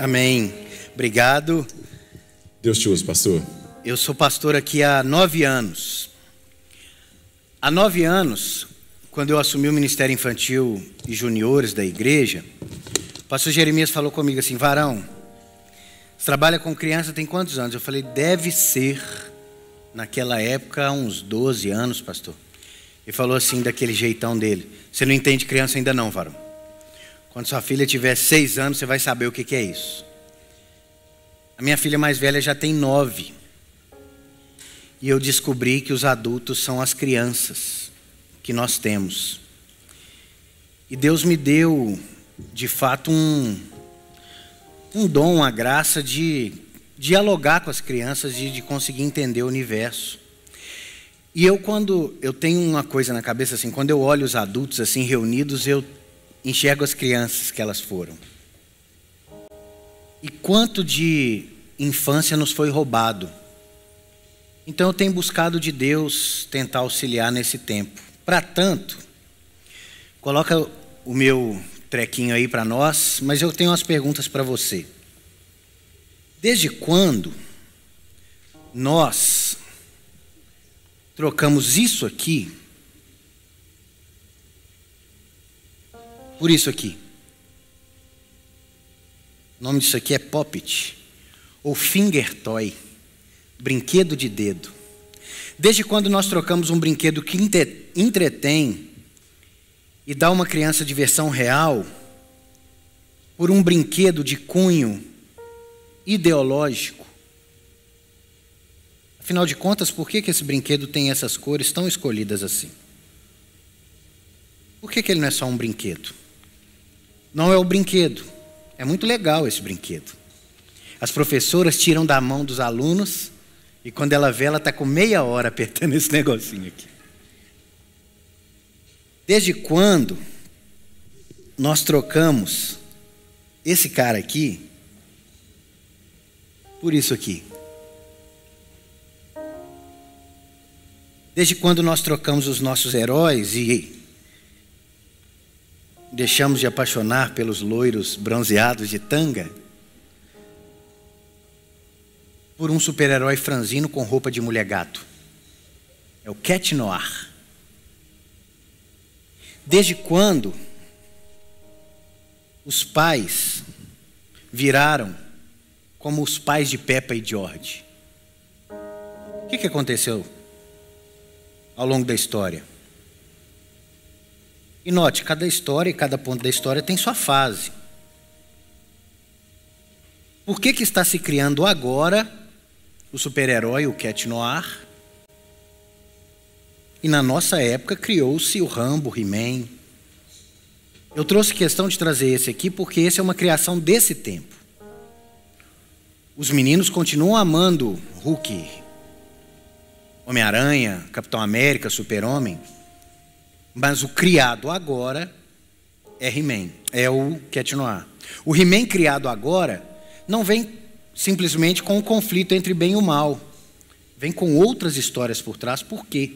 Amém. Obrigado. Deus te use, pastor. Eu sou pastor aqui há nove anos. Há nove anos, quando eu assumi o Ministério Infantil e Juniores da igreja, o pastor Jeremias falou comigo assim: Varão, você trabalha com criança tem quantos anos? Eu falei: deve ser, naquela época, uns 12 anos, pastor. Ele falou assim, daquele jeitão dele: Você não entende criança ainda não, Varão. Quando sua filha tiver seis anos, você vai saber o que, que é isso. A minha filha mais velha já tem nove. E eu descobri que os adultos são as crianças que nós temos. E Deus me deu, de fato, um, um dom, a graça de dialogar com as crianças e de conseguir entender o universo. E eu quando eu tenho uma coisa na cabeça assim, quando eu olho os adultos assim reunidos, eu enxergo as crianças que elas foram. E quanto de infância nos foi roubado. Então eu tenho buscado de Deus tentar auxiliar nesse tempo. Para tanto, coloca o meu trequinho aí para nós, mas eu tenho umas perguntas para você. Desde quando nós trocamos isso aqui por isso aqui. O nome disso aqui é poppet ou finger toy, brinquedo de dedo. Desde quando nós trocamos um brinquedo que entretém e dá uma criança diversão real por um brinquedo de cunho ideológico? Afinal de contas, por que, que esse brinquedo tem essas cores tão escolhidas assim? Por que, que ele não é só um brinquedo? não é o brinquedo. É muito legal esse brinquedo. As professoras tiram da mão dos alunos e quando ela vê, ela está com meia hora apertando esse negocinho aqui. Desde quando nós trocamos esse cara aqui por isso aqui? Desde quando nós trocamos os nossos heróis e deixamos de apaixonar pelos loiros bronzeados de tanga por um super-herói franzino com roupa de mulher gato. É o Cat Noir. Desde quando os pais viraram como os pais de Peppa e George? O que aconteceu ao longo da história? E note, cada história e cada ponto da história tem sua fase. Por que, que está se criando agora o super-herói, o Cat Noir? E na nossa época criou-se o Rambo, He-Man. Eu trouxe questão de trazer esse aqui porque esse é uma criação desse tempo. Os meninos continuam amando Hulk, Homem-Aranha, Capitão América, Super-Homem. Mas o criado agora é He-Man, é o Cat Noir. O He-Man criado agora não vem simplesmente com o conflito entre bem e o mal. Vem com outras histórias por trás, por quê?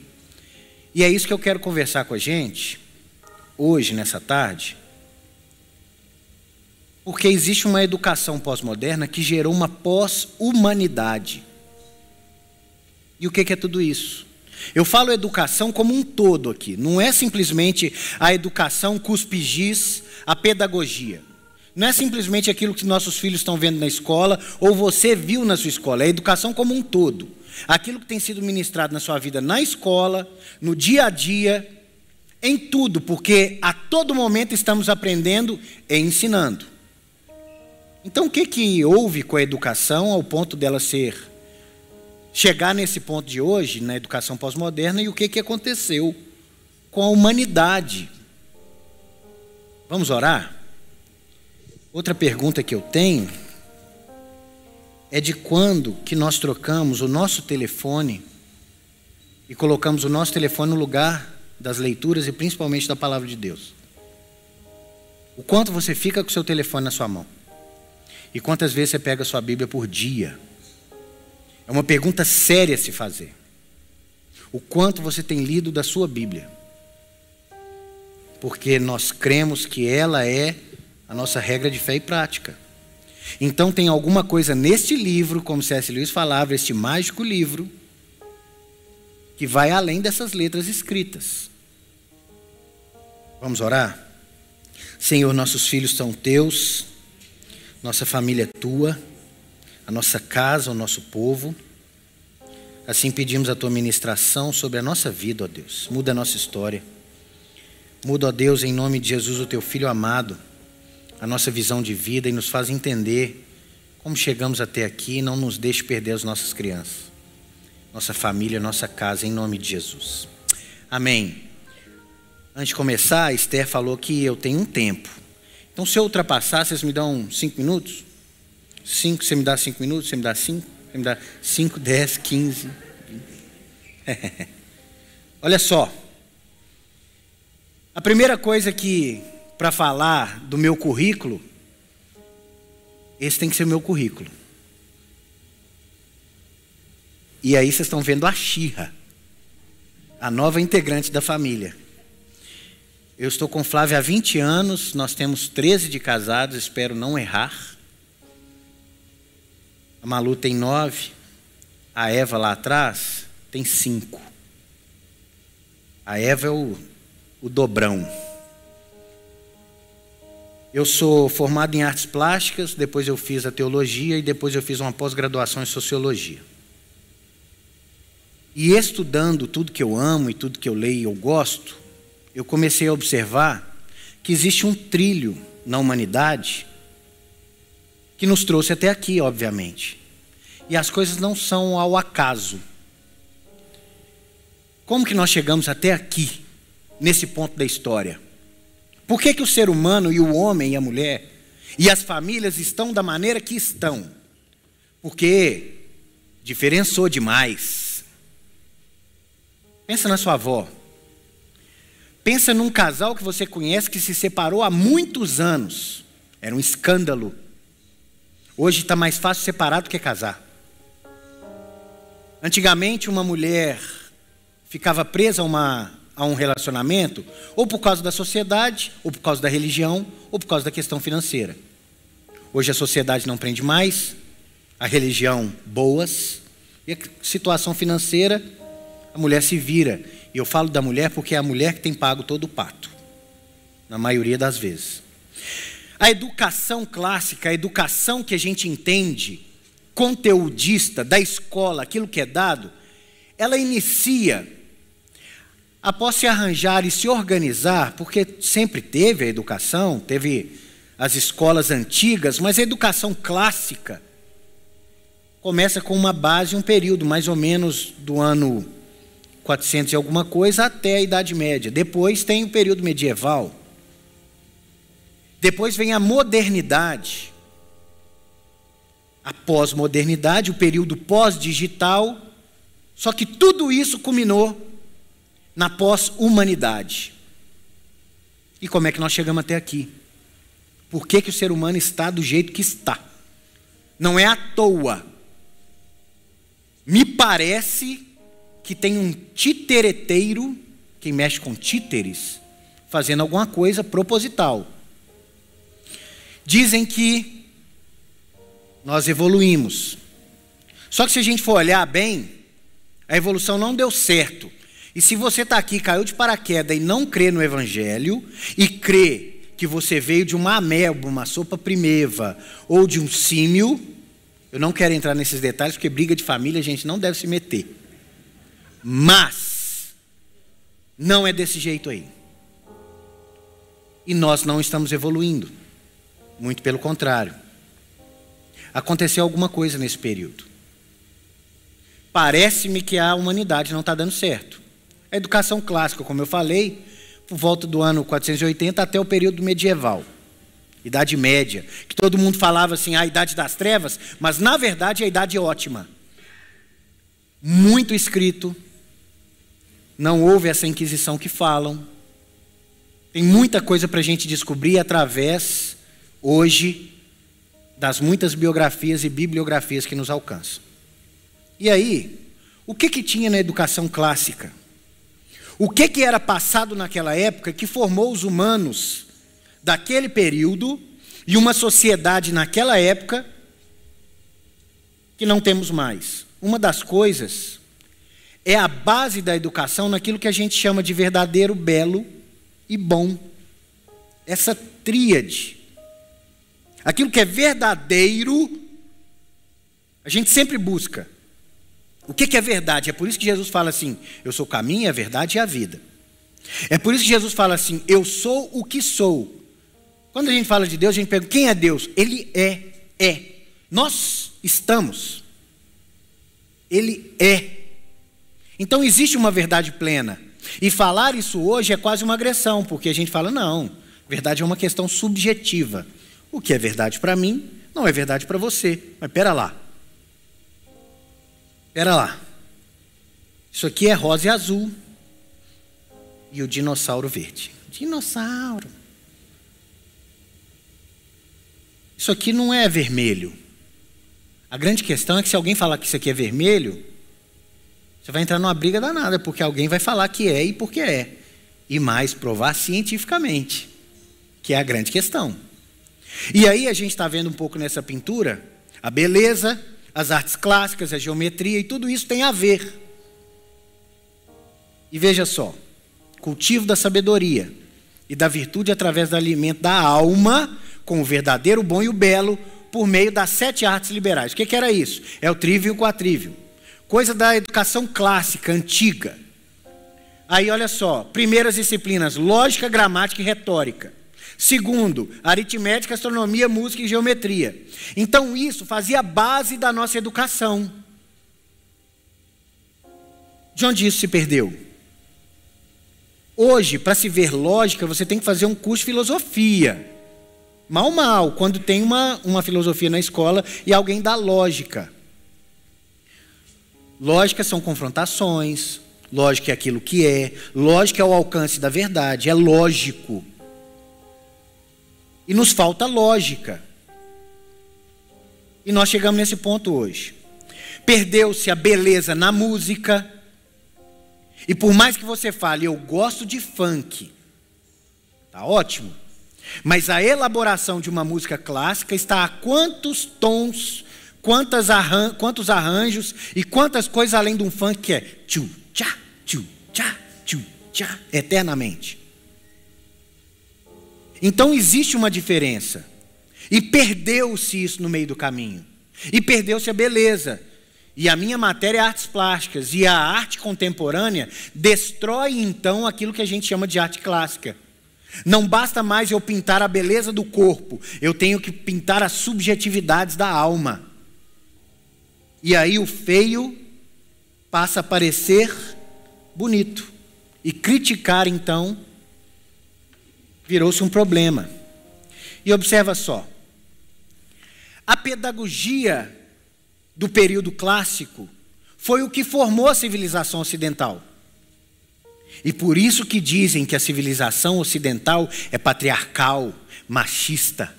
E é isso que eu quero conversar com a gente hoje, nessa tarde. Porque existe uma educação pós-moderna que gerou uma pós-humanidade. E o que é tudo isso? Eu falo educação como um todo aqui, não é simplesmente a educação cuspigis, a pedagogia. Não é simplesmente aquilo que nossos filhos estão vendo na escola ou você viu na sua escola, é a educação como um todo. Aquilo que tem sido ministrado na sua vida na escola, no dia a dia, em tudo, porque a todo momento estamos aprendendo e ensinando. Então, o que, que houve com a educação ao ponto dela ser chegar nesse ponto de hoje, na educação pós-moderna, e o que, que aconteceu com a humanidade. Vamos orar? Outra pergunta que eu tenho é de quando que nós trocamos o nosso telefone e colocamos o nosso telefone no lugar das leituras e principalmente da palavra de Deus. O quanto você fica com o seu telefone na sua mão? E quantas vezes você pega a sua Bíblia por dia? É uma pergunta séria a se fazer. O quanto você tem lido da sua Bíblia? Porque nós cremos que ela é a nossa regra de fé e prática. Então tem alguma coisa neste livro, como C.S. Lewis falava, este mágico livro, que vai além dessas letras escritas. Vamos orar? Senhor, nossos filhos são teus, nossa família é tua a nossa casa, o nosso povo. Assim pedimos a tua ministração sobre a nossa vida, ó Deus. Muda a nossa história. Muda, ó Deus, em nome de Jesus, o teu filho amado, a nossa visão de vida e nos faz entender como chegamos até aqui e não nos deixe perder as nossas crianças, nossa família, nossa casa, em nome de Jesus. Amém. Antes de começar, a Esther falou que eu tenho um tempo. Então, se eu ultrapassar, vocês me dão cinco minutos? Cinco, você me dá cinco minutos, você me dá cinco, você me dá cinco, dez, quinze. Olha só. A primeira coisa que, para falar do meu currículo, esse tem que ser o meu currículo. E aí vocês estão vendo a Xirra, a nova integrante da família. Eu estou com Flávia há 20 anos, nós temos 13 de casados, espero não errar. A Malu tem nove, a Eva lá atrás tem cinco. A Eva é o, o dobrão. Eu sou formado em artes plásticas, depois eu fiz a teologia e depois eu fiz uma pós-graduação em sociologia. E estudando tudo que eu amo e tudo que eu leio e eu gosto, eu comecei a observar que existe um trilho na humanidade que nos trouxe até aqui, obviamente. E as coisas não são ao acaso. Como que nós chegamos até aqui, nesse ponto da história? Por que, que o ser humano e o homem e a mulher e as famílias estão da maneira que estão? Porque diferençou demais. Pensa na sua avó. Pensa num casal que você conhece que se separou há muitos anos. Era um escândalo Hoje está mais fácil separar do que casar. Antigamente, uma mulher ficava presa a, uma, a um relacionamento, ou por causa da sociedade, ou por causa da religião, ou por causa da questão financeira. Hoje a sociedade não prende mais, a religião, boas, e a situação financeira, a mulher se vira. E eu falo da mulher porque é a mulher que tem pago todo o pato, na maioria das vezes. A educação clássica, a educação que a gente entende, conteudista, da escola, aquilo que é dado, ela inicia após se arranjar e se organizar, porque sempre teve a educação, teve as escolas antigas, mas a educação clássica começa com uma base, um período mais ou menos do ano 400 e alguma coisa até a Idade Média. Depois tem o período medieval. Depois vem a modernidade. A pós-modernidade, o período pós-digital. Só que tudo isso culminou na pós-humanidade. E como é que nós chegamos até aqui? Por que, que o ser humano está do jeito que está? Não é à toa. Me parece que tem um titereteiro, quem mexe com títeres, fazendo alguma coisa proposital dizem que nós evoluímos. Só que se a gente for olhar bem, a evolução não deu certo. E se você está aqui, caiu de paraquedas e não crê no Evangelho, e crê que você veio de uma ameba, uma sopa primeva, ou de um símio, eu não quero entrar nesses detalhes, porque briga de família a gente não deve se meter. Mas, não é desse jeito aí. E nós não estamos evoluindo. Muito pelo contrário. Aconteceu alguma coisa nesse período. Parece-me que a humanidade não está dando certo. A educação clássica, como eu falei, por volta do ano 480 até o período medieval. Idade Média, que todo mundo falava assim, a ah, Idade das Trevas, mas na verdade é a Idade Ótima. Muito escrito, não houve essa Inquisição que falam. Tem muita coisa para a gente descobrir através hoje das muitas biografias e bibliografias que nos alcançam. E aí, o que, que tinha na educação clássica? O que, que era passado naquela época que formou os humanos daquele período e uma sociedade naquela época que não temos mais? Uma das coisas é a base da educação naquilo que a gente chama de verdadeiro, belo e bom. Essa tríade Aquilo que é verdadeiro, a gente sempre busca. O que é verdade? É por isso que Jesus fala assim: Eu sou o caminho, a verdade e a vida. É por isso que Jesus fala assim: Eu sou o que sou. Quando a gente fala de Deus, a gente pergunta: Quem é Deus? Ele é, é. Nós estamos. Ele é. Então existe uma verdade plena. E falar isso hoje é quase uma agressão, porque a gente fala: Não, verdade é uma questão subjetiva. O que é verdade para mim não é verdade para você. Mas pera lá. Pera lá. Isso aqui é rosa e azul. E o dinossauro verde. Dinossauro. Isso aqui não é vermelho. A grande questão é que se alguém falar que isso aqui é vermelho, você vai entrar numa briga danada, porque alguém vai falar que é e porque é. E mais, provar cientificamente, que é a grande questão. E aí a gente está vendo um pouco nessa pintura a beleza, as artes clássicas, a geometria e tudo isso tem a ver. E veja só: cultivo da sabedoria e da virtude através do alimento da alma, com o verdadeiro, bom e o belo, por meio das sete artes liberais. O que, que era isso? É o trívio e o quatrívio. Coisa da educação clássica, antiga. Aí olha só: primeiras disciplinas, lógica, gramática e retórica. Segundo, aritmética, astronomia, música e geometria. Então isso fazia base da nossa educação. De onde isso se perdeu? Hoje, para se ver lógica, você tem que fazer um curso de filosofia. Mal, mal, quando tem uma, uma filosofia na escola e alguém dá lógica. Lógica são confrontações, lógica é aquilo que é, lógica é o alcance da verdade, é lógico. E nos falta lógica. E nós chegamos nesse ponto hoje. Perdeu-se a beleza na música. E por mais que você fale, eu gosto de funk, tá ótimo. Mas a elaboração de uma música clássica está a quantos tons, quantas arran quantos arranjos e quantas coisas além de um funk que é tchu, tchá, tchu, tchá, tchu, tchá, eternamente. Então existe uma diferença. E perdeu-se isso no meio do caminho. E perdeu-se a beleza. E a minha matéria é artes plásticas. E a arte contemporânea destrói então aquilo que a gente chama de arte clássica. Não basta mais eu pintar a beleza do corpo, eu tenho que pintar as subjetividades da alma. E aí o feio passa a parecer bonito. E criticar então virou-se um problema. E observa só. A pedagogia do período clássico foi o que formou a civilização ocidental. E por isso que dizem que a civilização ocidental é patriarcal, machista.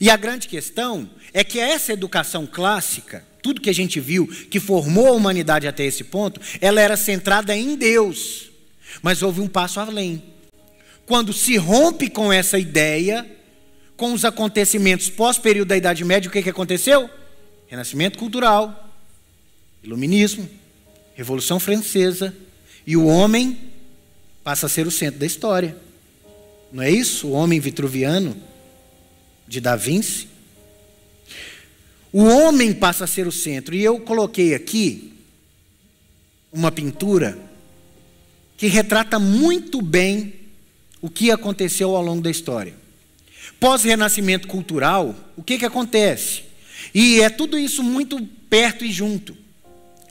E a grande questão é que essa educação clássica, tudo que a gente viu que formou a humanidade até esse ponto, ela era centrada em Deus. Mas houve um passo além quando se rompe com essa ideia, com os acontecimentos pós-período da Idade Média, o que, que aconteceu? Renascimento cultural, iluminismo, Revolução Francesa, e o homem passa a ser o centro da história. Não é isso? O homem vitruviano de Da Vinci. O homem passa a ser o centro. E eu coloquei aqui uma pintura que retrata muito bem o que aconteceu ao longo da história. Pós-renascimento cultural, o que, que acontece? E é tudo isso muito perto e junto.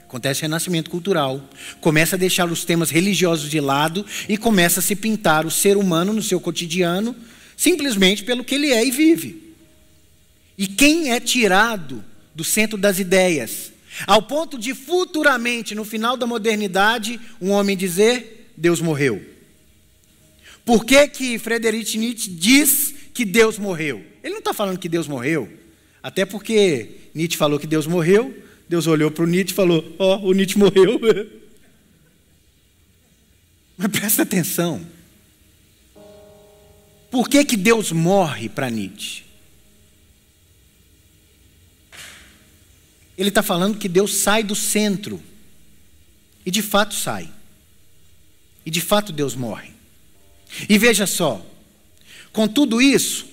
Acontece renascimento cultural, começa a deixar os temas religiosos de lado e começa a se pintar o ser humano no seu cotidiano simplesmente pelo que ele é e vive. E quem é tirado do centro das ideias, ao ponto de futuramente, no final da modernidade, um homem dizer: Deus morreu. Por que, que Friedrich Nietzsche diz que Deus morreu? Ele não está falando que Deus morreu. Até porque Nietzsche falou que Deus morreu, Deus olhou para o Nietzsche e falou: Ó, oh, o Nietzsche morreu. Mas presta atenção. Por que, que Deus morre para Nietzsche? Ele está falando que Deus sai do centro. E de fato sai. E de fato Deus morre. E veja só, com tudo isso,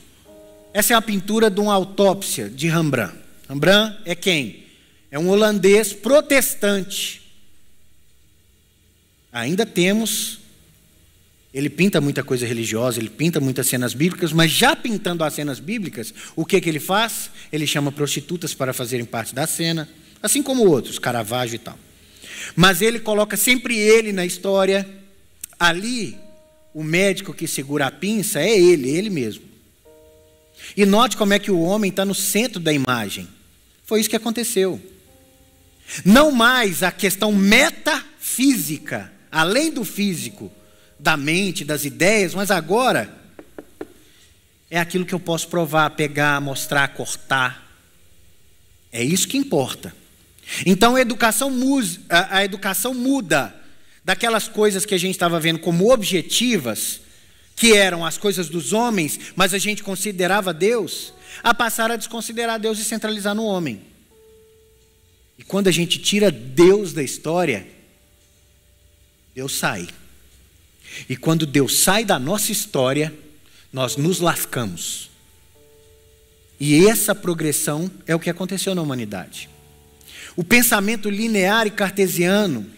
essa é a pintura de uma autópsia de Rembrandt. Rembrandt é quem? É um holandês protestante. Ainda temos. Ele pinta muita coisa religiosa, ele pinta muitas cenas bíblicas, mas já pintando as cenas bíblicas, o que, que ele faz? Ele chama prostitutas para fazerem parte da cena, assim como outros, Caravaggio e tal. Mas ele coloca sempre ele na história. Ali o médico que segura a pinça é ele, ele mesmo. E note como é que o homem está no centro da imagem. Foi isso que aconteceu. Não mais a questão metafísica, além do físico, da mente, das ideias, mas agora é aquilo que eu posso provar, pegar, mostrar, cortar. É isso que importa. Então a educação, a educação muda daquelas coisas que a gente estava vendo como objetivas, que eram as coisas dos homens, mas a gente considerava Deus, a passar a desconsiderar Deus e centralizar no homem. E quando a gente tira Deus da história, Deus sai. E quando Deus sai da nossa história, nós nos lascamos. E essa progressão é o que aconteceu na humanidade. O pensamento linear e cartesiano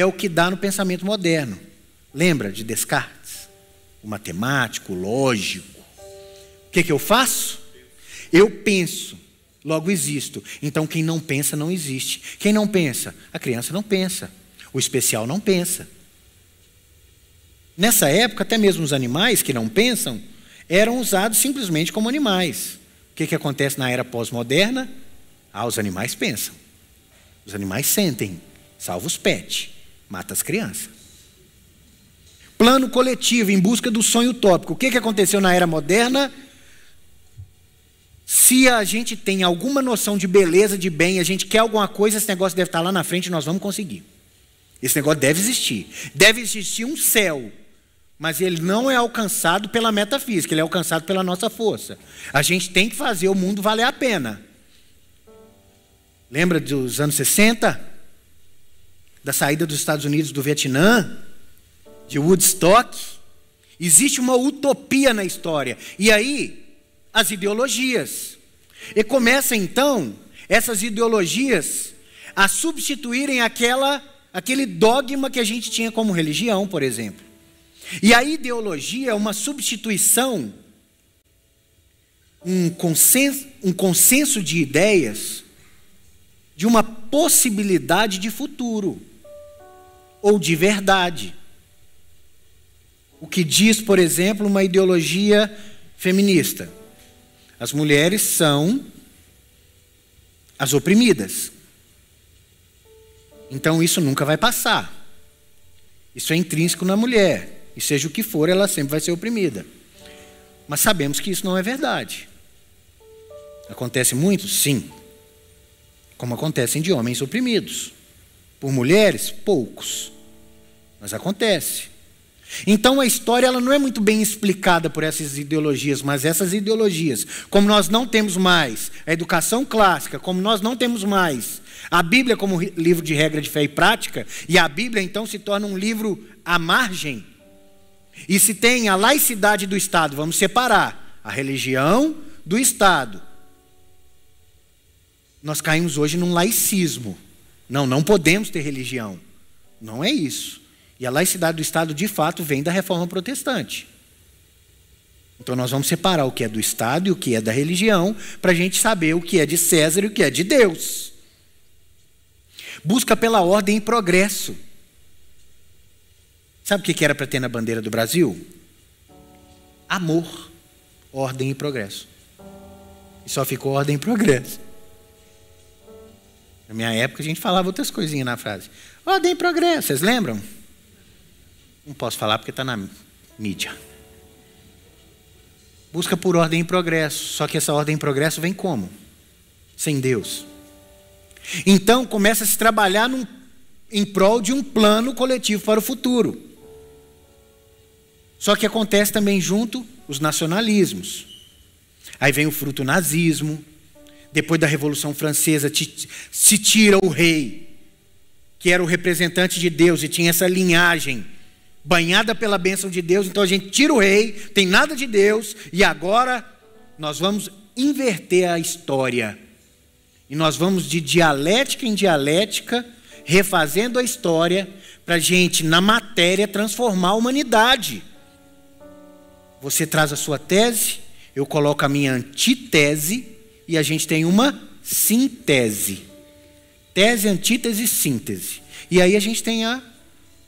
é o que dá no pensamento moderno. Lembra de Descartes? O matemático, o lógico. O que, que eu faço? Eu penso, logo existo. Então, quem não pensa, não existe. Quem não pensa? A criança não pensa. O especial não pensa. Nessa época, até mesmo os animais que não pensam eram usados simplesmente como animais. O que, que acontece na era pós-moderna? Ah, os animais pensam. Os animais sentem, salvo os pets. Mata as crianças. Plano coletivo em busca do sonho utópico. O que, que aconteceu na era moderna? Se a gente tem alguma noção de beleza, de bem, a gente quer alguma coisa, esse negócio deve estar lá na frente e nós vamos conseguir. Esse negócio deve existir. Deve existir um céu, mas ele não é alcançado pela metafísica, ele é alcançado pela nossa força. A gente tem que fazer o mundo valer a pena. Lembra dos anos 60? da saída dos Estados Unidos do Vietnã, de Woodstock, existe uma utopia na história. E aí, as ideologias. E começa então essas ideologias a substituírem aquela aquele dogma que a gente tinha como religião, por exemplo. E a ideologia é uma substituição, um consenso, um consenso de ideias, de uma possibilidade de futuro ou de verdade. O que diz, por exemplo, uma ideologia feminista. As mulheres são as oprimidas. Então isso nunca vai passar. Isso é intrínseco na mulher. E seja o que for, ela sempre vai ser oprimida. Mas sabemos que isso não é verdade. Acontece muito? Sim. Como acontecem de homens oprimidos. Por mulheres, poucos. Mas acontece. Então a história ela não é muito bem explicada por essas ideologias, mas essas ideologias, como nós não temos mais a educação clássica, como nós não temos mais a Bíblia como livro de regra de fé e prática, e a Bíblia então se torna um livro à margem. E se tem a laicidade do Estado, vamos separar a religião do Estado. Nós caímos hoje num laicismo. Não, não podemos ter religião. Não é isso. E a laicidade do Estado, de fato, vem da reforma protestante. Então nós vamos separar o que é do Estado e o que é da religião, para a gente saber o que é de César e o que é de Deus. Busca pela ordem e progresso. Sabe o que era para ter na bandeira do Brasil? Amor, ordem e progresso. E só ficou ordem e progresso. Na minha época a gente falava outras coisinhas na frase. Ordem e progresso, vocês lembram? Não posso falar porque está na mídia. Busca por ordem e progresso. Só que essa ordem e progresso vem como? Sem Deus. Então começa a se trabalhar num, em prol de um plano coletivo para o futuro. Só que acontece também junto os nacionalismos. Aí vem o fruto nazismo, depois da Revolução Francesa, se tira o rei, que era o representante de Deus e tinha essa linhagem banhada pela bênção de Deus. Então a gente tira o rei, tem nada de Deus, e agora nós vamos inverter a história. E nós vamos de dialética em dialética, refazendo a história, para a gente, na matéria, transformar a humanidade. Você traz a sua tese, eu coloco a minha antitese e a gente tem uma síntese. Tese, antítese síntese. E aí a gente tem a,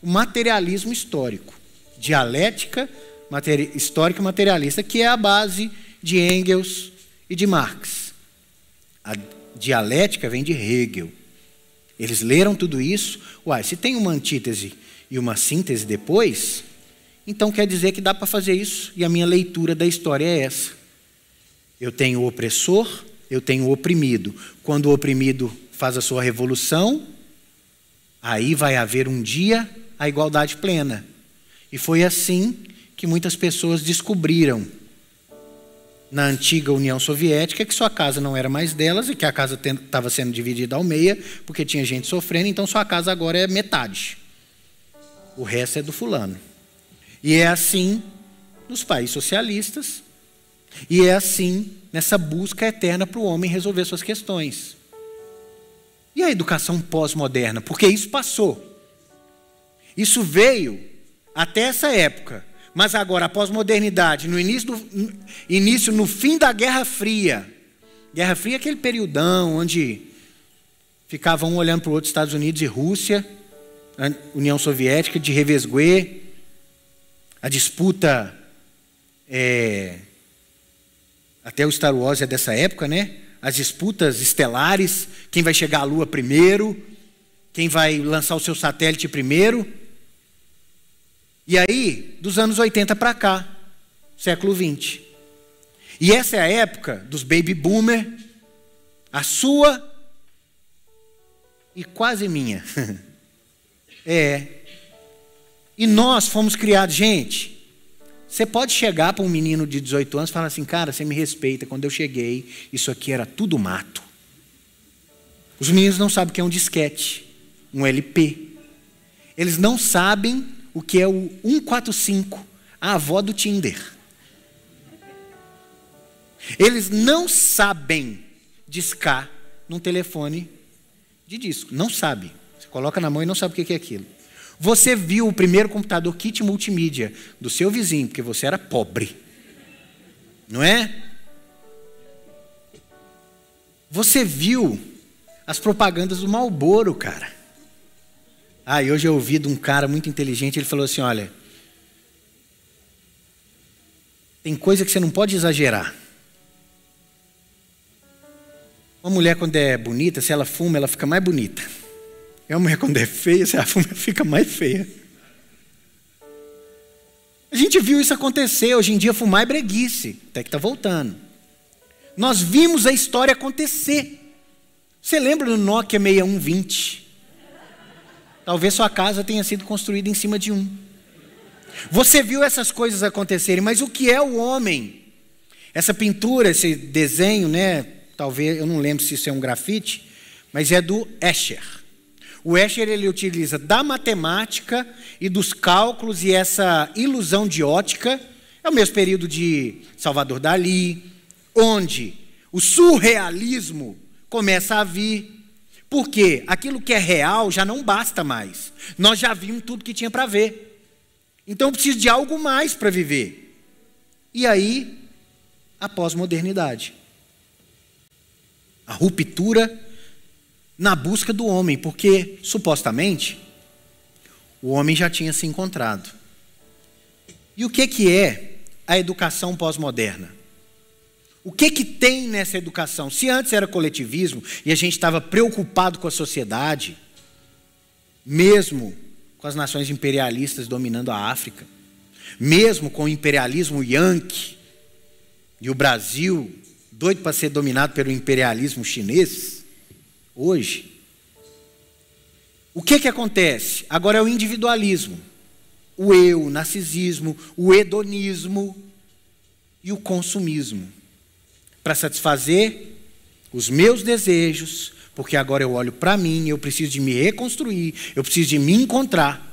o materialismo histórico, dialética materi, histórica materialista, que é a base de Engels e de Marx. A dialética vem de Hegel. Eles leram tudo isso. Uai, se tem uma antítese e uma síntese depois, então quer dizer que dá para fazer isso. E a minha leitura da história é essa. Eu tenho o opressor eu tenho o oprimido. Quando o oprimido faz a sua revolução, aí vai haver um dia a igualdade plena. E foi assim que muitas pessoas descobriram na antiga União Soviética que sua casa não era mais delas e que a casa estava sendo dividida ao meia, porque tinha gente sofrendo, então sua casa agora é metade. O resto é do fulano. E é assim nos países socialistas e é assim, nessa busca eterna para o homem resolver suas questões. E a educação pós-moderna? Porque isso passou. Isso veio até essa época. Mas agora, a pós-modernidade, no início, do, início, no fim da Guerra Fria. Guerra Fria é aquele periodão onde ficavam um olhando para o outro, Estados Unidos e Rússia, União Soviética, de revesguê, a disputa é, até o Star Wars é dessa época, né? As disputas estelares, quem vai chegar à Lua primeiro, quem vai lançar o seu satélite primeiro. E aí, dos anos 80 para cá, século 20. E essa é a época dos baby boomer, a sua e quase minha. é. E nós fomos criados, gente, você pode chegar para um menino de 18 anos e falar assim, cara, você me respeita, quando eu cheguei, isso aqui era tudo mato. Os meninos não sabem o que é um disquete, um LP. Eles não sabem o que é o 145, a avó do Tinder. Eles não sabem discar num telefone de disco. Não sabem. Você coloca na mão e não sabe o que é aquilo. Você viu o primeiro computador kit multimídia do seu vizinho, porque você era pobre. Não é? Você viu as propagandas do Malboro, cara. Ah, e hoje eu ouvi de um cara muito inteligente, ele falou assim: olha, tem coisa que você não pode exagerar. Uma mulher, quando é bonita, se ela fuma, ela fica mais bonita. É uma mulher, quando é feia, a mulher fica mais feia. A gente viu isso acontecer. Hoje em dia, fumar é breguice. Até que está voltando. Nós vimos a história acontecer. Você lembra do Nokia 6120? Talvez sua casa tenha sido construída em cima de um. Você viu essas coisas acontecerem, mas o que é o homem? Essa pintura, esse desenho, né? Talvez, eu não lembro se isso é um grafite, mas é do Escher. O Escher ele utiliza da matemática e dos cálculos e essa ilusão de ótica. É o mesmo período de Salvador Dali, onde o surrealismo começa a vir. Porque aquilo que é real já não basta mais. Nós já vimos tudo que tinha para ver. Então eu preciso de algo mais para viver. E aí, a pós-modernidade. A ruptura na busca do homem, porque supostamente o homem já tinha se encontrado. E o que, que é a educação pós-moderna? O que, que tem nessa educação? Se antes era coletivismo e a gente estava preocupado com a sociedade, mesmo com as nações imperialistas dominando a África, mesmo com o imperialismo yankee e o Brasil doido para ser dominado pelo imperialismo chinês, hoje, o que que acontece? Agora é o individualismo, o eu, o narcisismo, o hedonismo e o consumismo. Para satisfazer os meus desejos, porque agora eu olho para mim, eu preciso de me reconstruir, eu preciso de me encontrar.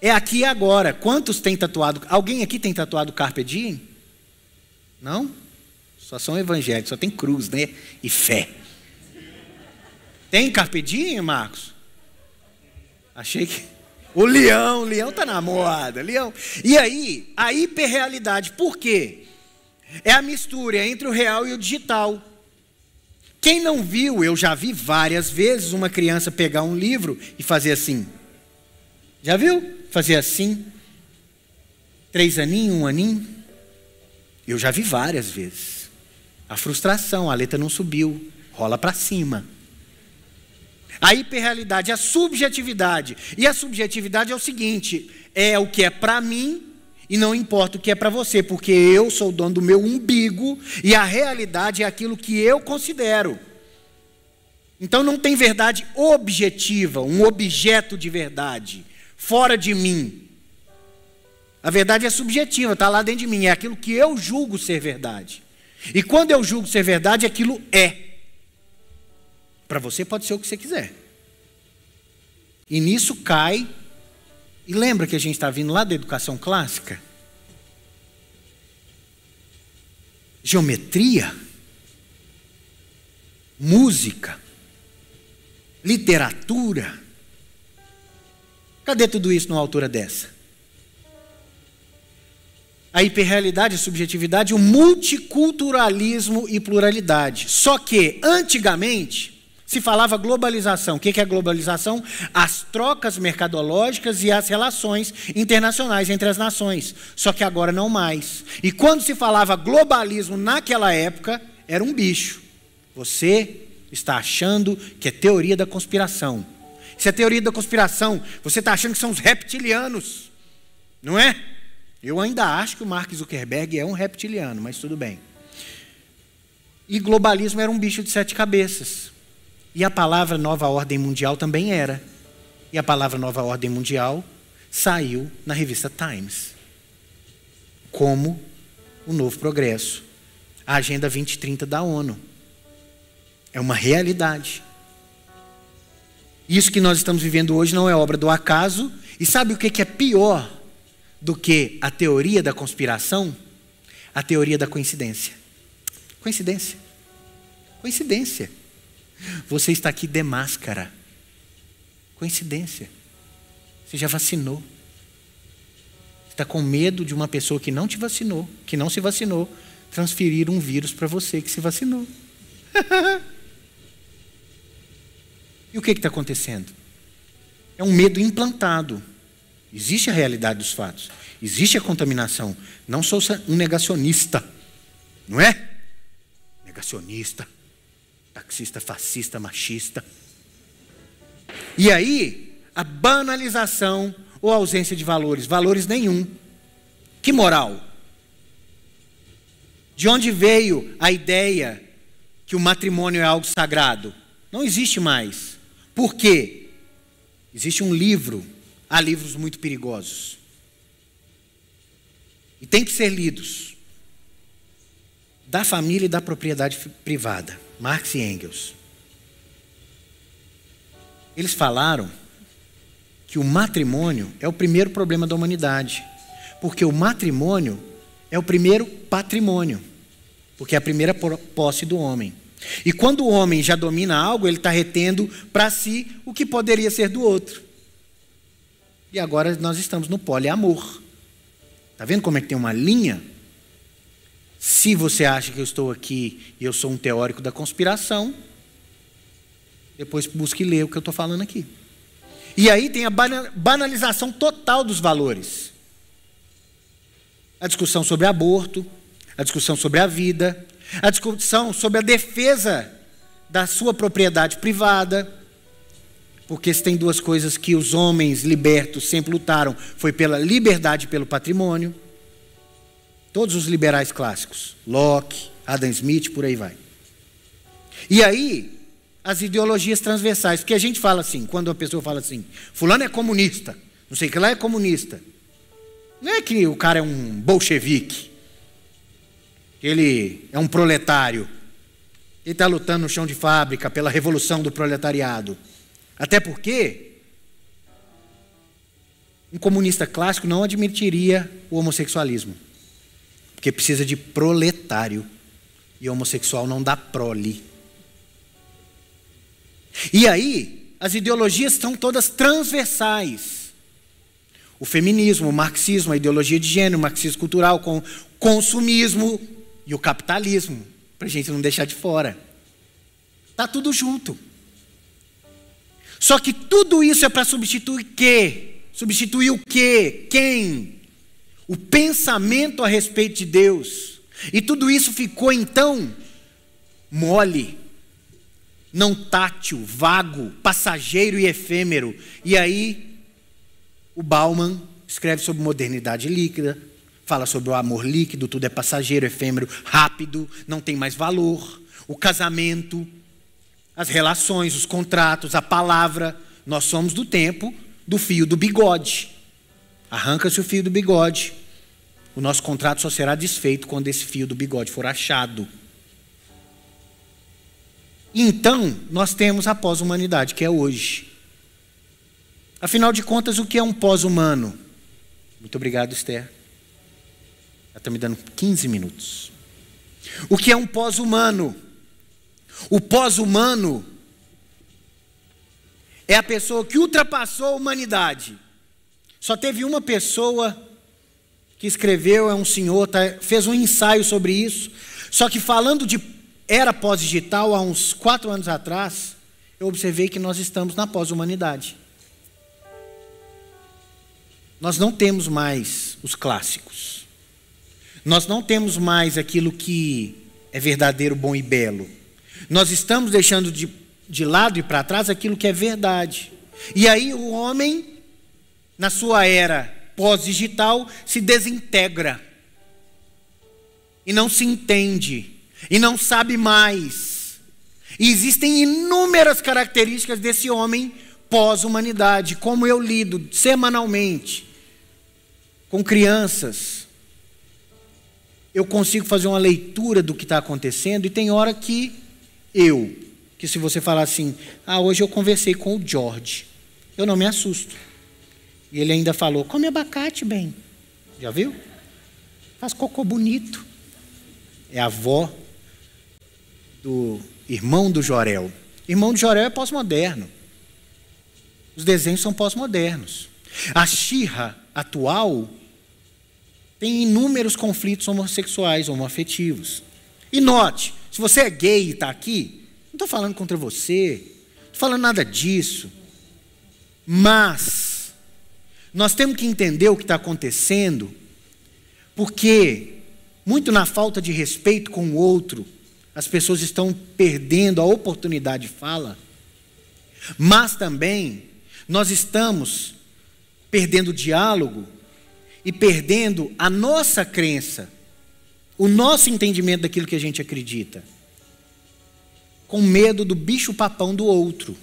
É aqui e agora. Quantos têm tatuado? Alguém aqui tem tatuado Carpe Diem? Não? Só são evangélicos, só tem cruz, né? E fé. Tem carpe Marcos? Achei que. O leão, o leão tá na moda, leão. E aí, a hiperrealidade, por quê? É a mistura entre o real e o digital. Quem não viu, eu já vi várias vezes uma criança pegar um livro e fazer assim. Já viu? Fazer assim. Três aninhos, um aninho. Eu já vi várias vezes. A frustração, a letra não subiu, rola para cima. A hiperrealidade, a subjetividade. E a subjetividade é o seguinte: é o que é para mim e não importa o que é para você, porque eu sou o dono do meu umbigo e a realidade é aquilo que eu considero. Então não tem verdade objetiva, um objeto de verdade, fora de mim. A verdade é subjetiva, está lá dentro de mim, é aquilo que eu julgo ser verdade. E quando eu julgo ser verdade, aquilo é. Para você pode ser o que você quiser. E nisso cai. E lembra que a gente está vindo lá da educação clássica? Geometria, música, literatura. Cadê tudo isso numa altura dessa? a hiperrealidade, a subjetividade, o multiculturalismo e pluralidade. Só que, antigamente, se falava globalização. O que é globalização? As trocas mercadológicas e as relações internacionais entre as nações. Só que agora não mais. E quando se falava globalismo naquela época, era um bicho. Você está achando que é teoria da conspiração. Isso é teoria da conspiração. Você está achando que são os reptilianos. Não é? Eu ainda acho que o Mark Zuckerberg é um reptiliano, mas tudo bem. E globalismo era um bicho de sete cabeças. E a palavra nova ordem mundial também era. E a palavra nova ordem mundial saiu na revista Times como o novo progresso. A Agenda 2030 da ONU é uma realidade. Isso que nós estamos vivendo hoje não é obra do acaso. E sabe o que é pior do que a teoria da conspiração? A teoria da coincidência. Coincidência. Coincidência. Você está aqui de máscara. Coincidência. Você já vacinou. Está com medo de uma pessoa que não te vacinou, que não se vacinou, transferir um vírus para você que se vacinou. e o que está acontecendo? É um medo implantado. Existe a realidade dos fatos. Existe a contaminação. Não sou um negacionista. Não é? Negacionista. Taxista fascista, machista. E aí, a banalização ou ausência de valores, valores nenhum. Que moral? De onde veio a ideia que o matrimônio é algo sagrado? Não existe mais. Por quê? Existe um livro, há livros muito perigosos. E tem que ser lidos da família e da propriedade privada. Marx e Engels. Eles falaram que o matrimônio é o primeiro problema da humanidade, porque o matrimônio é o primeiro patrimônio, porque é a primeira posse do homem. E quando o homem já domina algo, ele está retendo para si o que poderia ser do outro. E agora nós estamos no poliamor. Está vendo como é que tem uma linha? Se você acha que eu estou aqui e eu sou um teórico da conspiração, depois busque ler o que eu estou falando aqui. E aí tem a banalização total dos valores. A discussão sobre aborto, a discussão sobre a vida, a discussão sobre a defesa da sua propriedade privada. Porque se tem duas coisas que os homens libertos sempre lutaram, foi pela liberdade e pelo patrimônio. Todos os liberais clássicos, Locke, Adam Smith, por aí vai. E aí, as ideologias transversais, porque a gente fala assim, quando uma pessoa fala assim, fulano é comunista, não sei que lá é comunista. Não é que o cara é um bolchevique, que ele é um proletário, ele está lutando no chão de fábrica pela revolução do proletariado. Até porque um comunista clássico não admitiria o homossexualismo. Porque precisa de proletário. E homossexual não dá prole. E aí, as ideologias estão todas transversais. O feminismo, o marxismo, a ideologia de gênero, o marxismo cultural, com consumismo e o capitalismo, para a gente não deixar de fora. Está tudo junto. Só que tudo isso é para substituir o quê? Substituir o quê? Quem? o pensamento a respeito de Deus. E tudo isso ficou então mole, não tátil, vago, passageiro e efêmero. E aí o Bauman escreve sobre modernidade líquida, fala sobre o amor líquido, tudo é passageiro, efêmero, rápido, não tem mais valor. O casamento, as relações, os contratos, a palavra, nós somos do tempo do fio do bigode. Arranca-se o fio do bigode. O nosso contrato só será desfeito quando esse fio do bigode for achado. então, nós temos a pós-humanidade, que é hoje. Afinal de contas, o que é um pós-humano? Muito obrigado, Esther. Ela está me dando 15 minutos. O que é um pós-humano? O pós-humano é a pessoa que ultrapassou a humanidade. Só teve uma pessoa que escreveu, é um senhor, tá, fez um ensaio sobre isso. Só que falando de era pós-digital, há uns quatro anos atrás, eu observei que nós estamos na pós-humanidade. Nós não temos mais os clássicos. Nós não temos mais aquilo que é verdadeiro, bom e belo. Nós estamos deixando de, de lado e para trás aquilo que é verdade. E aí o homem, na sua era pós-digital se desintegra e não se entende e não sabe mais. E existem inúmeras características desse homem pós-humanidade, como eu lido semanalmente com crianças. Eu consigo fazer uma leitura do que está acontecendo e tem hora que eu, que se você falar assim, ah, hoje eu conversei com o George, eu não me assusto. E ele ainda falou: come abacate bem. Já viu? Faz cocô bonito. É a avó do irmão do Jorel. Irmão do Jorel é pós-moderno. Os desenhos são pós-modernos. A Xirra atual tem inúmeros conflitos homossexuais, homoafetivos. E note, se você é gay e está aqui, não estou falando contra você, não estou falando nada disso. Mas nós temos que entender o que está acontecendo, porque, muito na falta de respeito com o outro, as pessoas estão perdendo a oportunidade de fala, mas também nós estamos perdendo o diálogo e perdendo a nossa crença, o nosso entendimento daquilo que a gente acredita, com medo do bicho-papão do outro.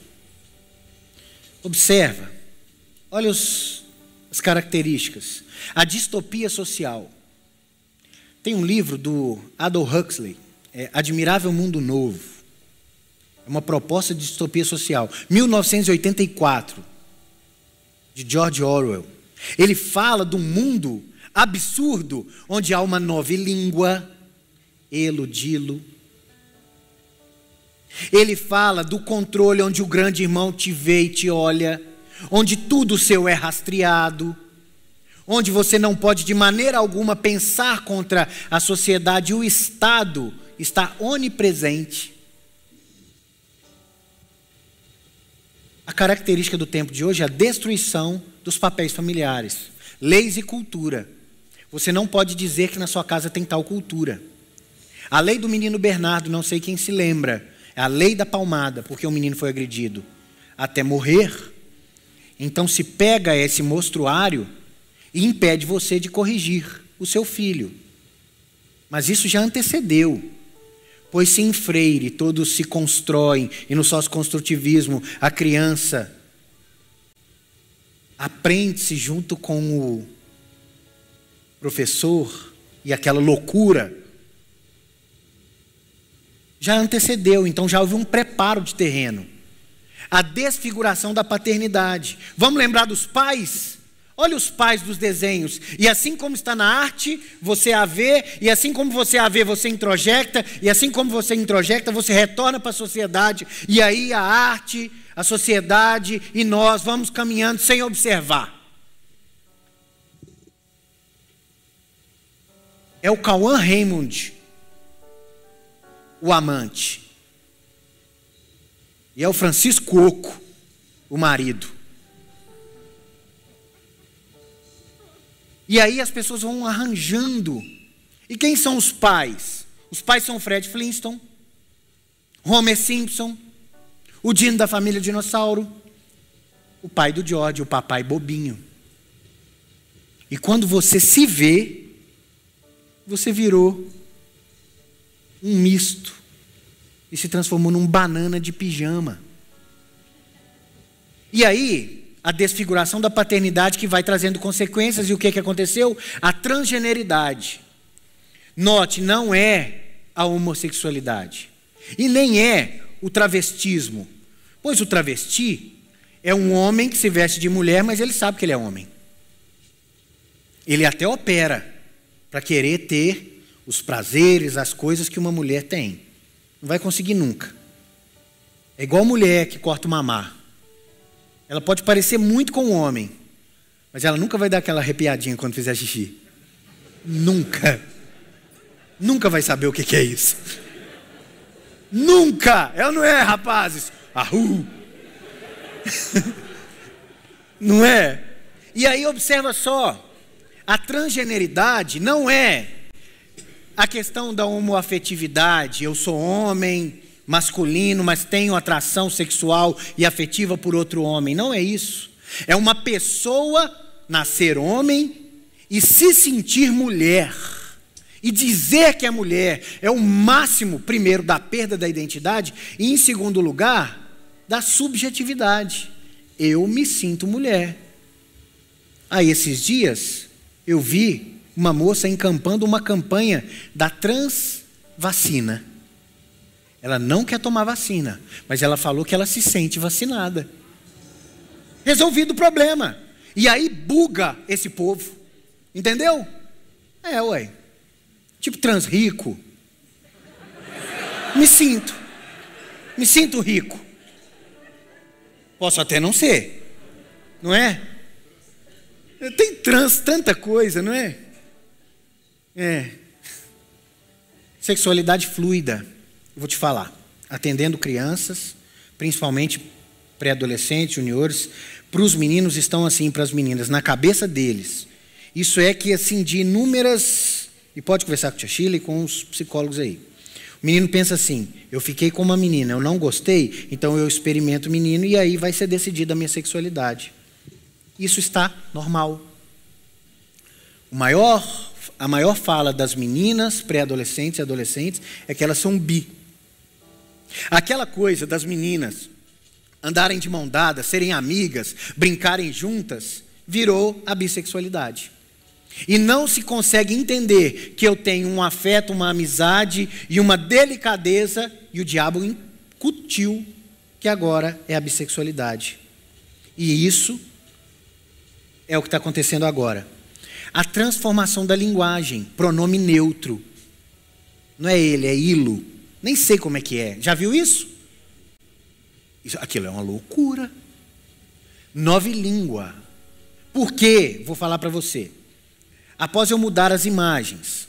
Observa, olha os, as características. A distopia social. Tem um livro do Adolf Huxley, é Admirável Mundo Novo. É uma proposta de distopia social. 1984, de George Orwell. Ele fala do mundo absurdo onde há uma nova língua, eludilo. Ele fala do controle onde o grande irmão te vê e te olha onde tudo seu é rastreado, onde você não pode de maneira alguma pensar contra a sociedade, o Estado está onipresente. A característica do tempo de hoje é a destruição dos papéis familiares, leis e cultura. Você não pode dizer que na sua casa tem tal cultura. A lei do menino Bernardo, não sei quem se lembra, é a lei da palmada, porque o menino foi agredido até morrer então se pega esse mostruário e impede você de corrigir o seu filho. Mas isso já antecedeu. Pois se em Freire todos se constroem e no sócio-construtivismo a criança aprende-se junto com o professor e aquela loucura já antecedeu, então já houve um preparo de terreno a desfiguração da paternidade. Vamos lembrar dos pais? Olha os pais dos desenhos. E assim como está na arte, você a vê, e assim como você a vê, você introjecta, e assim como você introjecta, você retorna para a sociedade, e aí a arte, a sociedade e nós vamos caminhando sem observar. É o Cauã Raymond, o amante. E é o Francisco Oco, o marido. E aí as pessoas vão arranjando. E quem são os pais? Os pais são Fred Flintstone, Homer Simpson, o Dino da família Dinossauro, o pai do George, o papai bobinho. E quando você se vê, você virou um misto e se transformou num banana de pijama. E aí, a desfiguração da paternidade que vai trazendo consequências, e o que, que aconteceu? A transgeneridade. Note, não é a homossexualidade, e nem é o travestismo, pois o travesti é um homem que se veste de mulher, mas ele sabe que ele é homem. Ele até opera para querer ter os prazeres, as coisas que uma mulher tem. Não vai conseguir nunca. É igual mulher que corta o mamar. Ela pode parecer muito com o um homem, mas ela nunca vai dar aquela arrepiadinha quando fizer xixi. Nunca. Nunca vai saber o que, é isso. Nunca! Ela não é, rapazes. Ahu. não é? E aí observa só, a transgeneridade não é a questão da homoafetividade, eu sou homem masculino, mas tenho atração sexual e afetiva por outro homem. Não é isso. É uma pessoa nascer homem e se sentir mulher. E dizer que é mulher é o máximo, primeiro, da perda da identidade e, em segundo lugar, da subjetividade. Eu me sinto mulher. Há esses dias eu vi uma moça encampando uma campanha da transvacina. Ela não quer tomar vacina, mas ela falou que ela se sente vacinada. Resolvido o problema. E aí buga esse povo. Entendeu? É, ué. Tipo trans rico. Me sinto. Me sinto rico. Posso até não ser. Não é? Tem trans tanta coisa, não é? É. Sexualidade fluida, eu vou te falar. Atendendo crianças, principalmente pré-adolescentes, juniores, para os meninos estão assim, para as meninas, na cabeça deles. Isso é que, assim, de inúmeras. E pode conversar com a tia Chile e com os psicólogos aí. O menino pensa assim: eu fiquei com uma menina, eu não gostei, então eu experimento o menino e aí vai ser decidida a minha sexualidade. Isso está normal. O maior a maior fala das meninas pré-adolescentes e adolescentes é que elas são bi. Aquela coisa das meninas andarem de mão dada, serem amigas, brincarem juntas, virou a bissexualidade. E não se consegue entender que eu tenho um afeto, uma amizade e uma delicadeza, e o diabo incutiu que agora é a bissexualidade. E isso é o que está acontecendo agora. A transformação da linguagem, pronome neutro. Não é ele, é ilo. Nem sei como é que é. Já viu isso? isso aquilo é uma loucura. Nove língua. Por quê? Vou falar para você. Após eu mudar as imagens,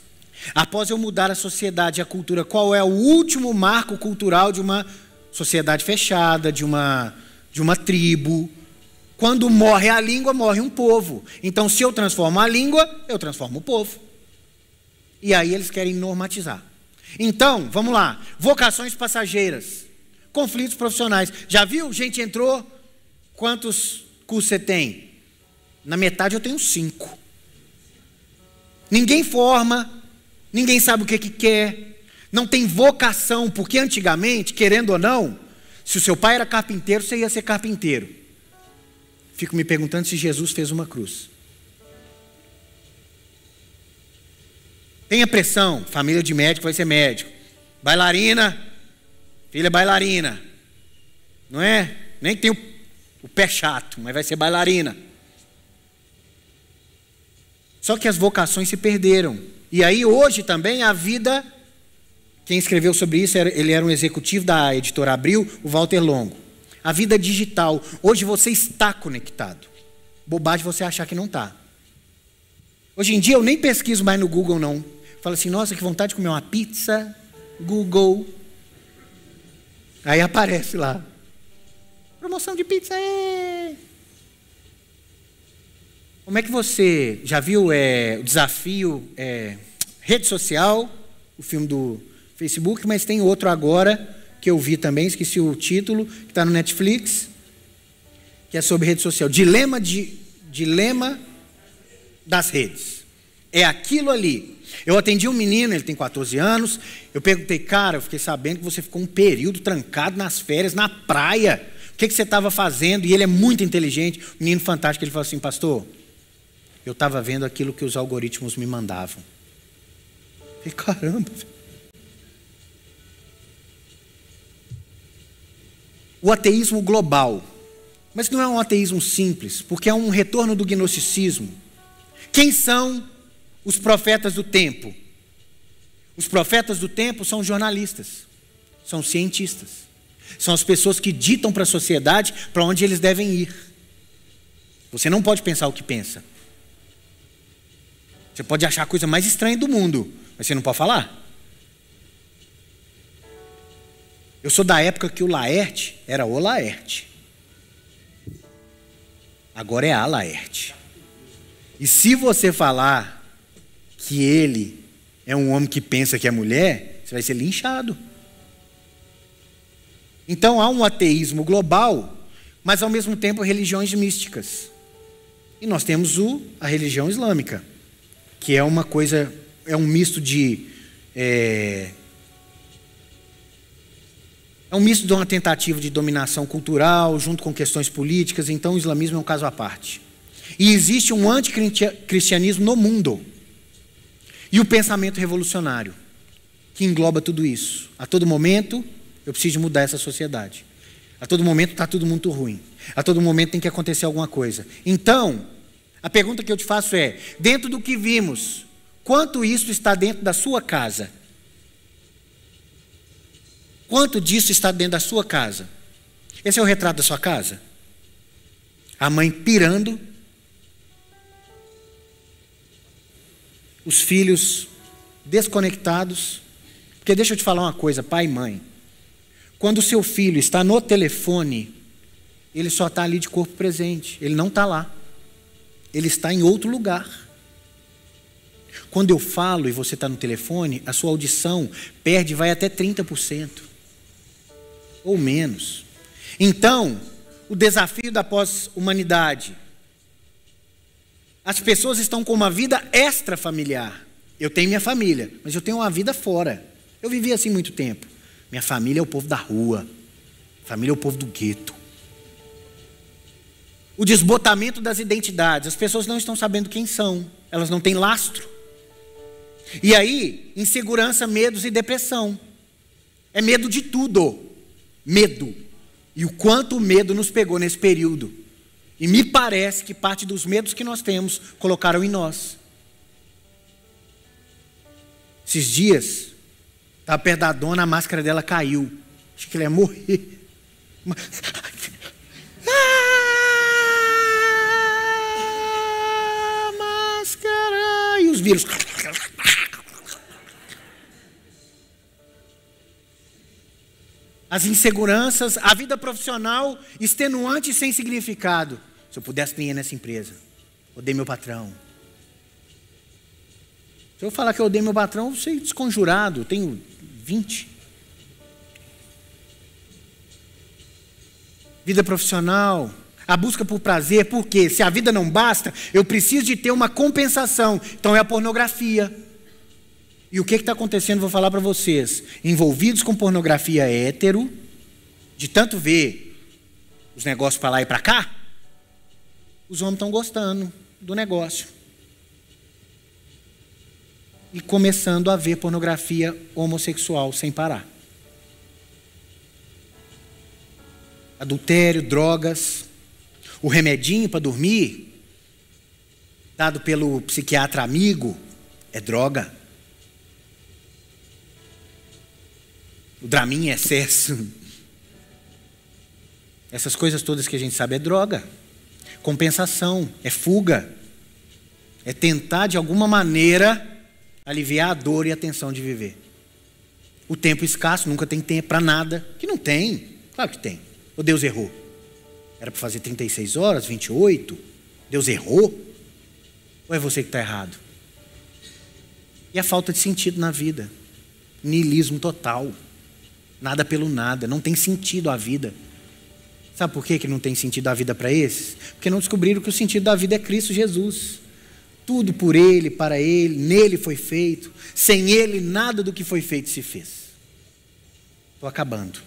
após eu mudar a sociedade e a cultura, qual é o último marco cultural de uma sociedade fechada, de uma, de uma tribo, quando morre a língua, morre um povo. Então, se eu transformo a língua, eu transformo o povo. E aí eles querem normatizar. Então, vamos lá. Vocações passageiras. Conflitos profissionais. Já viu? Gente entrou. Quantos cursos você tem? Na metade eu tenho cinco. Ninguém forma, ninguém sabe o que, que quer, não tem vocação, porque antigamente, querendo ou não, se o seu pai era carpinteiro, você ia ser carpinteiro. Fico me perguntando se Jesus fez uma cruz. Tenha pressão, família de médico vai ser médico. Bailarina, filha bailarina. Não é? Nem tem o, o pé chato, mas vai ser bailarina. Só que as vocações se perderam. E aí hoje também a vida, quem escreveu sobre isso, ele era um executivo da editora Abril, o Walter Longo a vida digital. Hoje você está conectado. Bobagem você achar que não está. Hoje em dia eu nem pesquiso mais no Google, não. Falo assim, nossa, que vontade de comer uma pizza. Google. Aí aparece lá. Promoção de pizza. É. Como é que você já viu é, o desafio é, rede social, o filme do Facebook, mas tem outro agora que eu vi também, esqueci o título, que está no Netflix, que é sobre rede social. Dilema, de, dilema das redes. É aquilo ali. Eu atendi um menino, ele tem 14 anos. Eu perguntei, cara, eu fiquei sabendo que você ficou um período trancado nas férias, na praia. O que, que você estava fazendo? E ele é muito inteligente, um menino fantástico. Ele falou assim, pastor, eu estava vendo aquilo que os algoritmos me mandavam. e falei, caramba, velho. o ateísmo global. Mas não é um ateísmo simples, porque é um retorno do gnosticismo. Quem são os profetas do tempo? Os profetas do tempo são jornalistas, são cientistas, são as pessoas que ditam para a sociedade para onde eles devem ir. Você não pode pensar o que pensa. Você pode achar a coisa mais estranha do mundo, mas você não pode falar. Eu sou da época que o Laerte era o Laerte. Agora é a Laerte. E se você falar que ele é um homem que pensa que é mulher, você vai ser linchado. Então há um ateísmo global, mas ao mesmo tempo religiões místicas. E nós temos o, a religião islâmica, que é uma coisa, é um misto de é, é um misto de uma tentativa de dominação cultural junto com questões políticas, então o islamismo é um caso à parte. E existe um anticristianismo no mundo. E o pensamento revolucionário, que engloba tudo isso. A todo momento, eu preciso mudar essa sociedade. A todo momento está tudo muito ruim. A todo momento tem que acontecer alguma coisa. Então, a pergunta que eu te faço é: dentro do que vimos, quanto isso está dentro da sua casa? Quanto disso está dentro da sua casa? Esse é o retrato da sua casa? A mãe pirando, os filhos desconectados. Porque deixa eu te falar uma coisa, pai e mãe. Quando o seu filho está no telefone, ele só está ali de corpo presente, ele não está lá. Ele está em outro lugar. Quando eu falo e você está no telefone, a sua audição perde, vai até 30% ou menos. Então, o desafio da pós-humanidade. As pessoas estão com uma vida extrafamiliar. Eu tenho minha família, mas eu tenho uma vida fora. Eu vivi assim muito tempo. Minha família é o povo da rua. Família é o povo do gueto. O desbotamento das identidades. As pessoas não estão sabendo quem são. Elas não têm lastro. E aí, insegurança, medos e depressão. É medo de tudo medo. E o quanto o medo nos pegou nesse período. E me parece que parte dos medos que nós temos colocaram em nós. Esses dias, estava perto da dona, a máscara dela caiu. Acho que ela ia morrer. Ah, máscara! E os vírus. as inseguranças, a vida profissional extenuante e sem significado. Se eu pudesse ganhar nessa empresa, odeio meu patrão. Se eu falar que eu odeio meu patrão, eu sei desconjurado, eu tenho 20. Vida profissional, a busca por prazer, porque se a vida não basta, eu preciso de ter uma compensação. Então é a pornografia. E o que está acontecendo, vou falar para vocês. Envolvidos com pornografia hétero, de tanto ver os negócios para lá e para cá, os homens estão gostando do negócio. E começando a ver pornografia homossexual sem parar. Adultério, drogas. O remedinho para dormir, dado pelo psiquiatra amigo, é droga. o Dramin em é excesso. Essas coisas todas que a gente sabe é droga, compensação, é fuga, é tentar de alguma maneira aliviar a dor e a tensão de viver. O tempo escasso, nunca tem tempo para nada. Que não tem, claro que tem. Ou Deus errou. Era para fazer 36 horas, 28. Deus errou. Ou é você que está errado? E a falta de sentido na vida. Nilismo total. Nada pelo nada, não tem sentido a vida. Sabe por que não tem sentido a vida para esses? Porque não descobriram que o sentido da vida é Cristo Jesus. Tudo por Ele, para Ele, nele foi feito. Sem Ele, nada do que foi feito se fez. Estou acabando.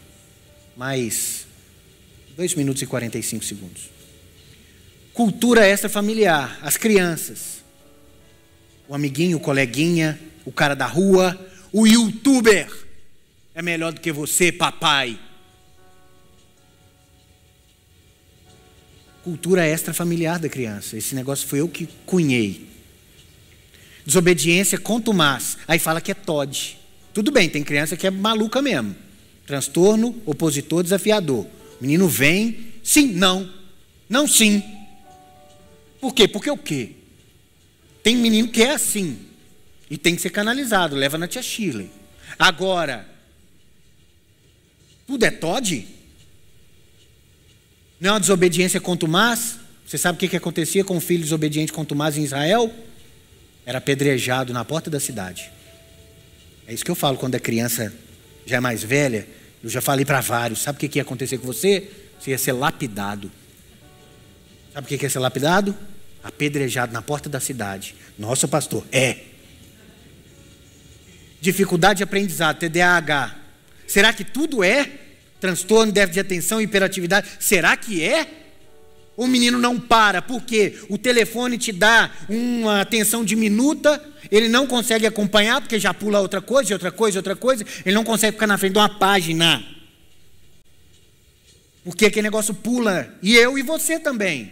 Mais 2 minutos e 45 segundos. Cultura extrafamiliar, as crianças. O amiguinho, o coleguinha, o cara da rua, o youtuber é melhor do que você, papai. Cultura extrafamiliar da criança. Esse negócio foi eu que cunhei. Desobediência mais. Aí fala que é todd. Tudo bem, tem criança que é maluca mesmo. Transtorno, opositor, desafiador. O menino vem, sim, não. Não, sim. Por quê? Porque o quê? Tem menino que é assim. E tem que ser canalizado, leva na tia Shirley. Agora, tudo é Todd? Não é uma desobediência quanto mais? Você sabe o que, que acontecia com o filho desobediente mais em Israel? Era apedrejado na porta da cidade. É isso que eu falo quando a criança já é mais velha. Eu já falei para vários: sabe o que, que ia acontecer com você? Você ia ser lapidado. Sabe o que, que ia ser lapidado? Apedrejado na porta da cidade. Nossa, pastor, é. Dificuldade de aprendizado, TDAH. Será que tudo é? transtorno, déficit de atenção, hiperatividade. Será que é? O menino não para, porque o telefone te dá uma atenção diminuta, ele não consegue acompanhar, porque já pula outra coisa, outra coisa, outra coisa, ele não consegue ficar na frente de uma página. Porque aquele negócio pula, e eu e você também.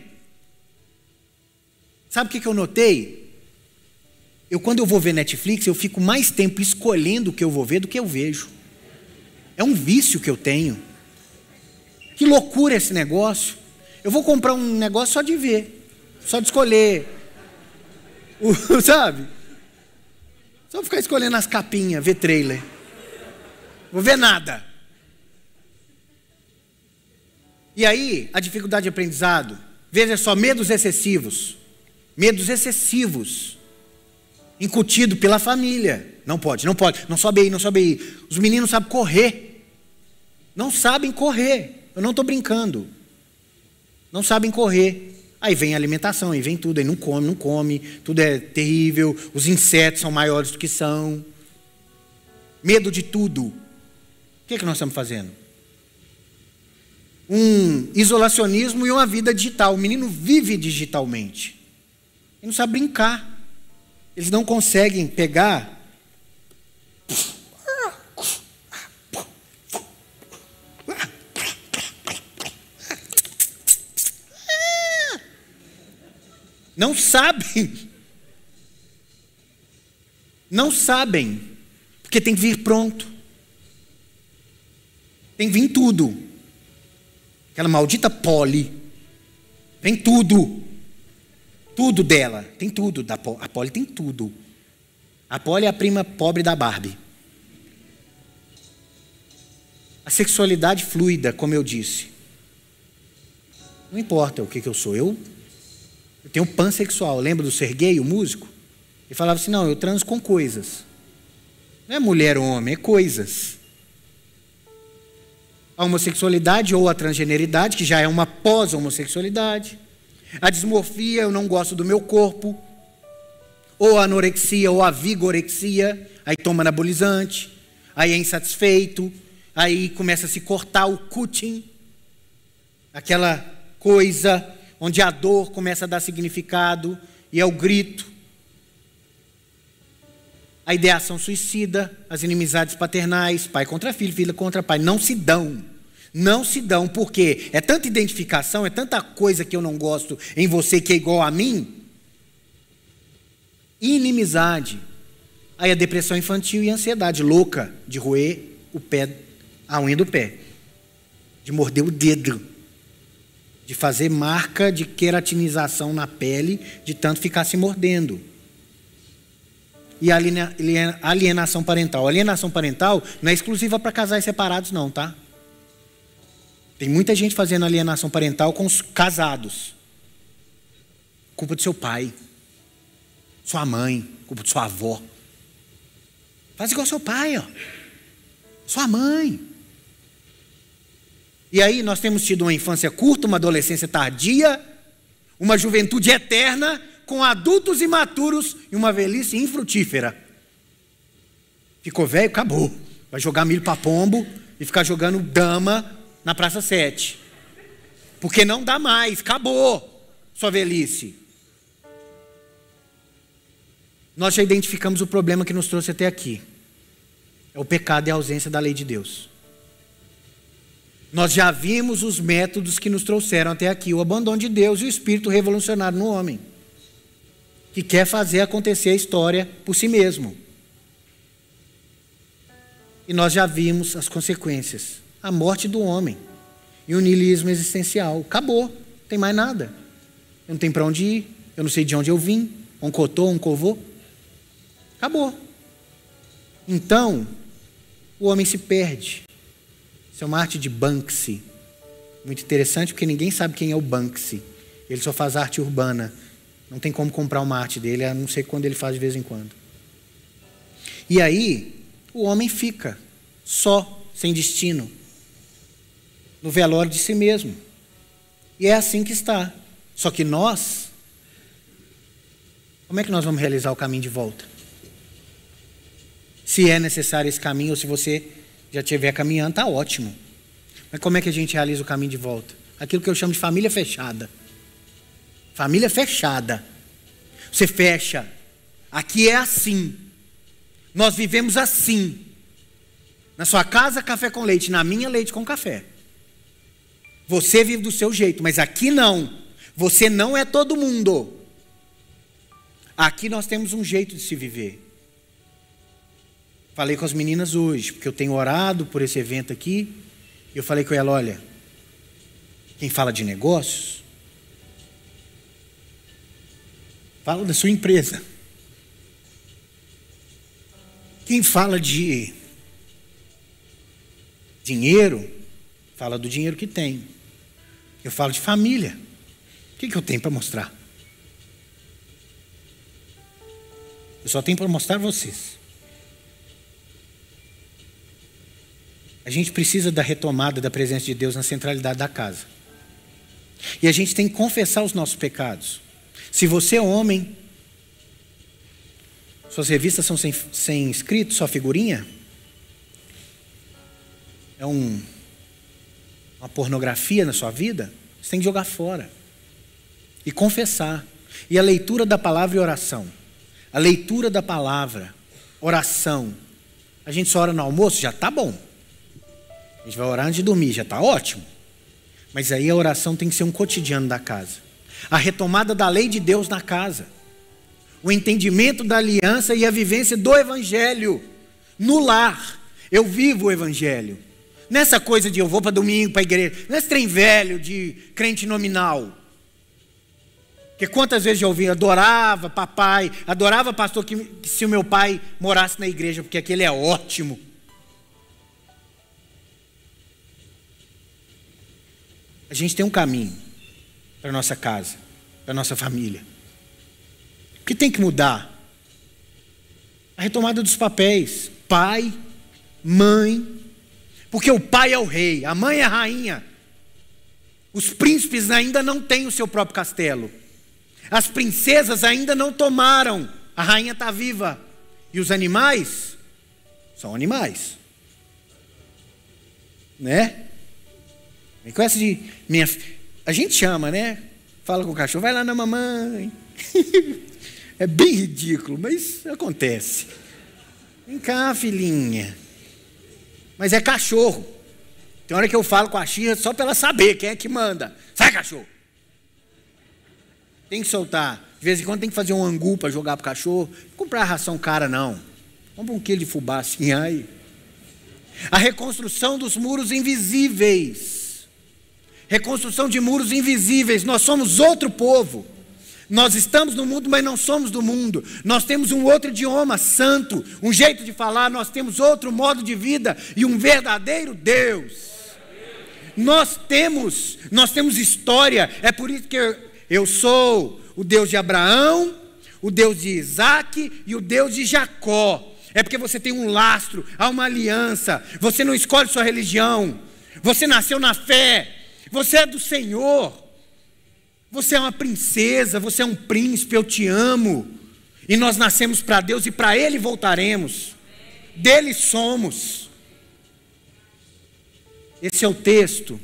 Sabe o que, que eu notei? Eu, quando eu vou ver Netflix, eu fico mais tempo escolhendo o que eu vou ver do que eu vejo. É um vício que eu tenho. Que loucura esse negócio. Eu vou comprar um negócio só de ver, só de escolher. sabe? Só ficar escolhendo as capinhas, ver trailer. Vou ver nada. E aí, a dificuldade de aprendizado. Veja só, medos excessivos. Medos excessivos. Incutido pela família. Não pode, não pode. Não sobe aí, não sobe aí. Os meninos sabem correr. Não sabem correr. Eu não estou brincando. Não sabem correr. Aí vem a alimentação, aí vem tudo, aí não come, não come, tudo é terrível, os insetos são maiores do que são. Medo de tudo. O que, é que nós estamos fazendo? Um isolacionismo e uma vida digital. O menino vive digitalmente. Ele não sabe brincar. Eles não conseguem pegar Não sabem. Não sabem. Porque tem que vir pronto. Tem que vir tudo. Aquela maldita poli. Vem tudo. Tudo dela. Tem tudo. Da poli. A poli tem tudo. A poli é a prima pobre da Barbie. A sexualidade fluida, como eu disse. Não importa o que, que eu sou. Eu eu tenho pansexual. Lembra do Serguei, o músico? Ele falava assim: não, eu transo com coisas. Não é mulher ou homem, é coisas. A homossexualidade ou a transgeneridade, que já é uma pós-homossexualidade. A dismorfia, eu não gosto do meu corpo. Ou a anorexia ou a vigorexia, aí toma anabolizante, aí é insatisfeito, aí começa a se cortar o cutting, aquela coisa onde a dor começa a dar significado e é o grito. A ideação suicida, as inimizades paternais, pai contra filho, filha contra pai, não se dão. Não se dão, porque é tanta identificação, é tanta coisa que eu não gosto em você que é igual a mim. Inimizade. Aí a depressão infantil e a ansiedade louca de roer o pé, a unha do pé, de morder o dedo de fazer marca de queratinização na pele, de tanto ficar se mordendo. E alienação parental. Alienação parental não é exclusiva para casais separados, não, tá? Tem muita gente fazendo alienação parental com os casados. Culpa do seu pai, sua mãe, culpa de sua avó. Faz igual seu pai, ó. Sua mãe. E aí nós temos tido uma infância curta, uma adolescência tardia, uma juventude eterna, com adultos imaturos e uma velhice infrutífera. Ficou velho, acabou. Vai jogar milho para pombo e ficar jogando dama na Praça Sete. Porque não dá mais, acabou sua velhice. Nós já identificamos o problema que nos trouxe até aqui. É o pecado e a ausência da lei de Deus. Nós já vimos os métodos que nos trouxeram até aqui: o abandono de Deus e o espírito revolucionário no homem, que quer fazer acontecer a história por si mesmo. E nós já vimos as consequências: a morte do homem e o niilismo existencial. Acabou, não tem mais nada. Eu não tenho para onde ir, eu não sei de onde eu vim. Um cotô, um covô. Acabou. Então, o homem se perde. Isso é uma arte de Banksy. Muito interessante, porque ninguém sabe quem é o Banksy. Ele só faz arte urbana. Não tem como comprar uma arte dele, a não ser quando ele faz de vez em quando. E aí, o homem fica só, sem destino, no velório de si mesmo. E é assim que está. Só que nós, como é que nós vamos realizar o caminho de volta? Se é necessário esse caminho ou se você já a caminhando, está ótimo. Mas como é que a gente realiza o caminho de volta? Aquilo que eu chamo de família fechada. Família fechada. Você fecha. Aqui é assim. Nós vivemos assim. Na sua casa, café com leite. Na minha, leite com café. Você vive do seu jeito, mas aqui não. Você não é todo mundo. Aqui nós temos um jeito de se viver. Falei com as meninas hoje, porque eu tenho orado por esse evento aqui. E eu falei com ela: olha, quem fala de negócios, fala da sua empresa. Quem fala de dinheiro, fala do dinheiro que tem. Eu falo de família. O que, que eu tenho para mostrar? Eu só tenho para mostrar vocês. A gente precisa da retomada da presença de Deus na centralidade da casa. E a gente tem que confessar os nossos pecados. Se você é homem, suas revistas são sem, sem escrito, só figurinha? É um, uma pornografia na sua vida? Você tem que jogar fora e confessar. E a leitura da palavra e oração. A leitura da palavra, oração. A gente só ora no almoço, já está bom. A gente vai orar antes de dormir, já está ótimo. Mas aí a oração tem que ser um cotidiano da casa. A retomada da lei de Deus na casa. O entendimento da aliança e a vivência do evangelho no lar. Eu vivo o evangelho. Nessa é coisa de eu vou para domingo, para a igreja, nesse é trem velho de crente nominal. Porque quantas vezes eu ouvi, adorava papai, adorava pastor que, que se o meu pai morasse na igreja, porque aquele é ótimo. A gente tem um caminho para nossa casa, para nossa família. O que tem que mudar? A retomada dos papéis, pai, mãe, porque o pai é o rei, a mãe é a rainha. Os príncipes ainda não têm o seu próprio castelo. As princesas ainda não tomaram. A rainha está viva. E os animais são animais. Né? E com essa de minha. A gente chama, né? Fala com o cachorro, vai lá na mamãe. é bem ridículo, mas acontece. Vem cá, filhinha. Mas é cachorro. Tem hora que eu falo com a Xirra só para ela saber quem é que manda. Sai, cachorro! Tem que soltar. De vez em quando tem que fazer um angu para jogar pro cachorro. Não comprar ração cara, não. Compra um quilo de fubá assim, aí. A reconstrução dos muros invisíveis reconstrução de muros invisíveis. Nós somos outro povo. Nós estamos no mundo, mas não somos do mundo. Nós temos um outro idioma santo, um jeito de falar, nós temos outro modo de vida e um verdadeiro Deus. Nós temos, nós temos história. É por isso que eu, eu sou o Deus de Abraão, o Deus de Isaac e o Deus de Jacó. É porque você tem um lastro, há uma aliança. Você não escolhe sua religião. Você nasceu na fé. Você é do Senhor. Você é uma princesa, você é um príncipe, eu te amo. E nós nascemos para Deus e para Ele voltaremos. Dele somos. Esse é o texto.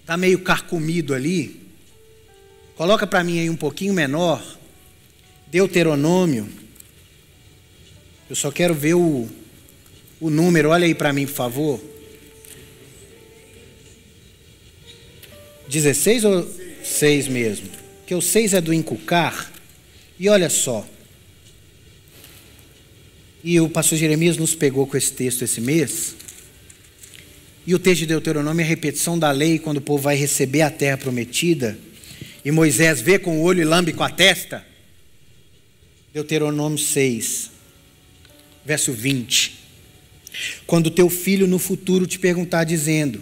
Está meio carcomido ali. Coloca para mim aí um pouquinho menor. Deuteronômio. Eu só quero ver o, o número. Olha aí para mim, por favor. 16 ou 6 mesmo? Porque o 6 é do encucar. E olha só. E o pastor Jeremias nos pegou com esse texto esse mês. E o texto de Deuteronômio é a repetição da lei quando o povo vai receber a terra prometida. E Moisés vê com o olho e lambe com a testa. Deuteronômio 6, verso 20. Quando teu filho no futuro te perguntar, dizendo: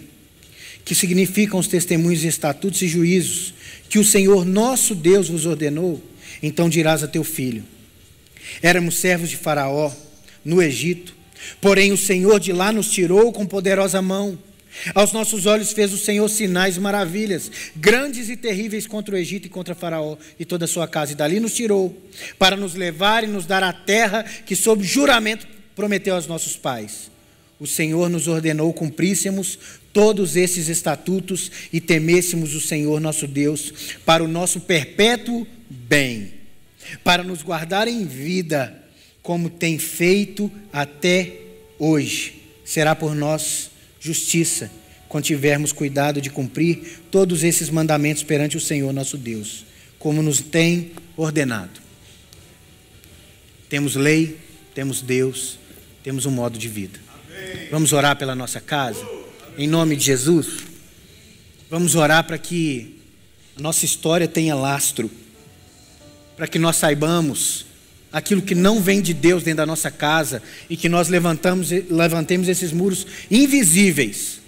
que significam os testemunhos, estatutos e juízos, que o Senhor nosso Deus vos ordenou, então dirás a teu filho: Éramos servos de Faraó no Egito, porém o Senhor de lá nos tirou com poderosa mão. Aos nossos olhos fez o Senhor sinais e maravilhas, grandes e terríveis contra o Egito e contra Faraó e toda a sua casa. E dali nos tirou, para nos levar e nos dar a terra que, sob juramento, prometeu aos nossos pais o Senhor nos ordenou cumpríssemos todos esses estatutos e temêssemos o Senhor nosso Deus para o nosso perpétuo bem, para nos guardar em vida, como tem feito até hoje. Será por nós justiça, quando tivermos cuidado de cumprir todos esses mandamentos perante o Senhor nosso Deus, como nos tem ordenado. Temos lei, temos Deus, temos um modo de vida. Vamos orar pela nossa casa, em nome de Jesus. Vamos orar para que a nossa história tenha lastro, para que nós saibamos aquilo que não vem de Deus dentro da nossa casa e que nós levantamos, levantemos esses muros invisíveis.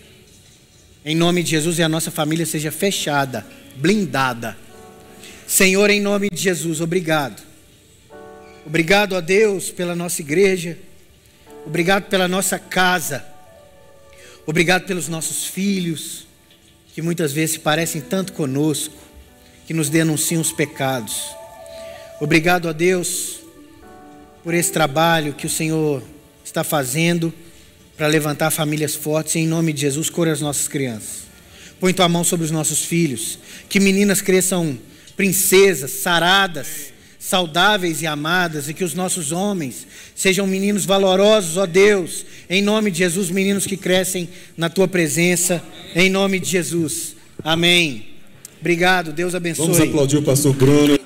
Em nome de Jesus e a nossa família seja fechada, blindada. Senhor, em nome de Jesus, obrigado. Obrigado a Deus pela nossa igreja. Obrigado pela nossa casa. Obrigado pelos nossos filhos, que muitas vezes se parecem tanto conosco, que nos denunciam os pecados. Obrigado a Deus por esse trabalho que o Senhor está fazendo para levantar famílias fortes. em nome de Jesus, cura as nossas crianças. Põe tua mão sobre os nossos filhos. Que meninas cresçam princesas, saradas saudáveis e amadas, e que os nossos homens sejam meninos valorosos, ó Deus, em nome de Jesus, meninos que crescem na tua presença, em nome de Jesus. Amém. Obrigado, Deus abençoe. Vamos aplaudir o pastor Bruno.